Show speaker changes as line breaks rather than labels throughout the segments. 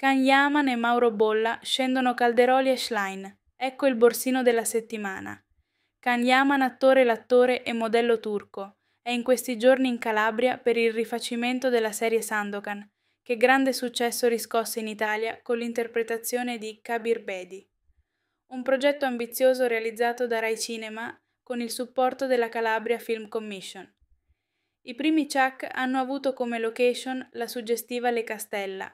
Kanyaman e Mauro Bolla scendono Calderoli e Schlein. Ecco il borsino della settimana. Kanyaman, attore, l'attore e modello turco, è in questi giorni in Calabria per il rifacimento della serie Sandokan, che grande successo riscosse in Italia con l'interpretazione di Kabir Bedi. Un progetto ambizioso realizzato da Rai Cinema con il supporto della Calabria Film Commission. I primi Chuck hanno avuto come location la suggestiva Le Castella,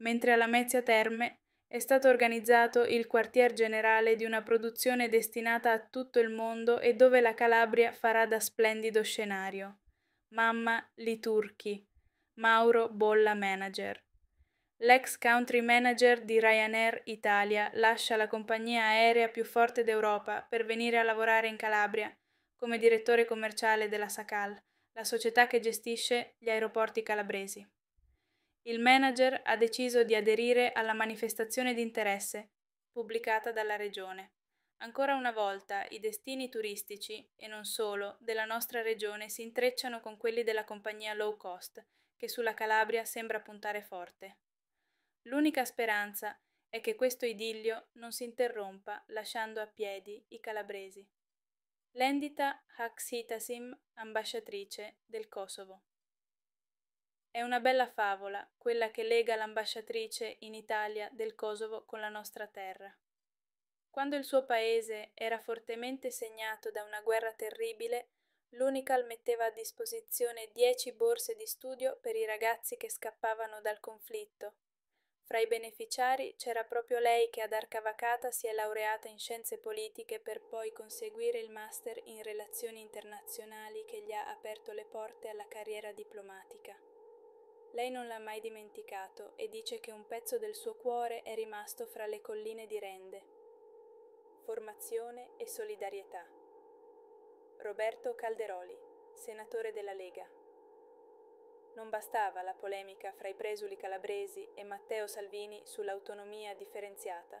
mentre a Lamezia Terme è stato organizzato il quartier generale di una produzione destinata a tutto il mondo e dove la Calabria farà da splendido scenario. Mamma Liturchi, Mauro Bolla Manager. L'ex country manager di Ryanair Italia lascia la compagnia aerea più forte d'Europa per venire a lavorare in Calabria come direttore commerciale della Sacal, la società che gestisce gli aeroporti calabresi il manager ha deciso di aderire alla manifestazione di interesse pubblicata dalla Regione. Ancora una volta i destini turistici, e non solo, della nostra regione si intrecciano con quelli della compagnia low cost, che sulla Calabria sembra puntare forte. L'unica speranza è che questo idillio non si interrompa lasciando a piedi i calabresi. Lendita Haksitasim, ambasciatrice del Kosovo. È una bella favola, quella che lega l'ambasciatrice in Italia del Kosovo con la nostra terra. Quando il suo paese era fortemente segnato da una guerra terribile, l'Unical metteva a disposizione dieci borse di studio per i ragazzi che scappavano dal conflitto. Fra i beneficiari c'era proprio lei che ad Arcavacata si è laureata in scienze politiche per poi conseguire il master in relazioni internazionali che gli ha aperto le porte alla carriera diplomatica. Lei non l'ha mai dimenticato e dice che un pezzo del suo cuore è rimasto fra le colline di Rende. Formazione e solidarietà. Roberto Calderoli, senatore della Lega. Non bastava la polemica fra i presuli calabresi e Matteo Salvini sull'autonomia differenziata.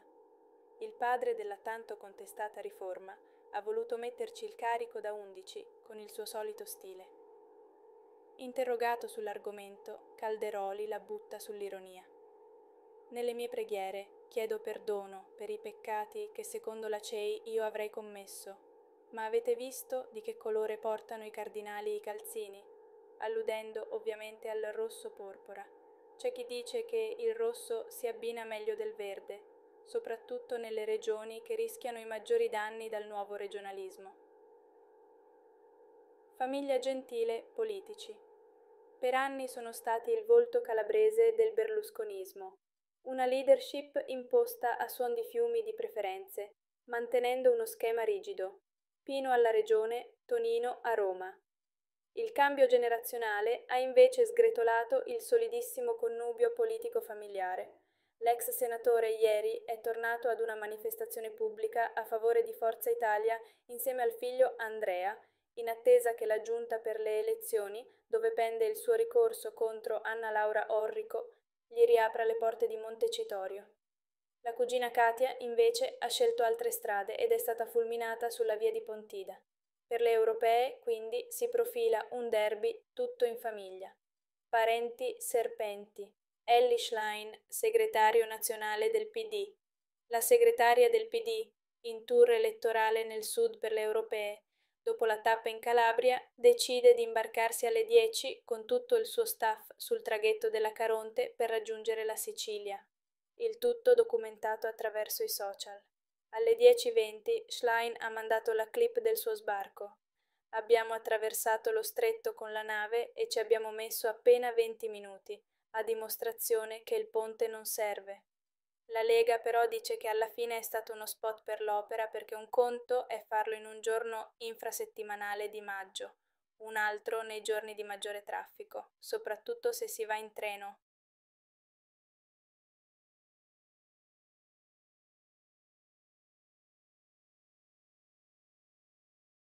Il padre della tanto contestata riforma ha voluto metterci il carico da undici con il suo solito stile. Interrogato sull'argomento, Calderoli la butta sull'ironia. Nelle mie preghiere chiedo perdono per i peccati che secondo la CEI io avrei commesso, ma avete visto di che colore portano i cardinali i calzini? Alludendo ovviamente al rosso porpora. C'è chi dice che il rosso si abbina meglio del verde, soprattutto nelle regioni che rischiano i maggiori danni dal nuovo regionalismo. Famiglia gentile, politici per anni sono stati il volto calabrese del berlusconismo, una leadership imposta a suon di fiumi di preferenze, mantenendo uno schema rigido. Pino alla regione, Tonino a Roma. Il cambio generazionale ha invece sgretolato il solidissimo connubio politico-familiare. L'ex senatore ieri è tornato ad una manifestazione pubblica a favore di Forza Italia insieme al figlio Andrea in attesa che la giunta per le elezioni, dove pende il suo ricorso contro Anna Laura Orrico, gli riapra le porte di Montecitorio. La cugina Katia, invece, ha scelto altre strade ed è stata fulminata sulla via di Pontida. Per le europee, quindi, si profila un derby tutto in famiglia. Parenti serpenti. Ellie Schlein, segretario nazionale del PD. La segretaria del PD, in tour elettorale nel sud per le europee, Dopo la tappa in Calabria, decide di imbarcarsi alle 10 con tutto il suo staff sul traghetto della Caronte per raggiungere la Sicilia. Il tutto documentato attraverso i social. Alle 10.20 Schlein ha mandato la clip del suo sbarco. Abbiamo attraversato lo stretto con la nave e ci abbiamo messo appena 20 minuti, a dimostrazione che il ponte non serve, la Lega però dice che alla fine è stato uno spot per l'opera perché un conto è farlo in un giorno infrasettimanale di maggio, un altro nei giorni di maggiore traffico, soprattutto se si va in treno,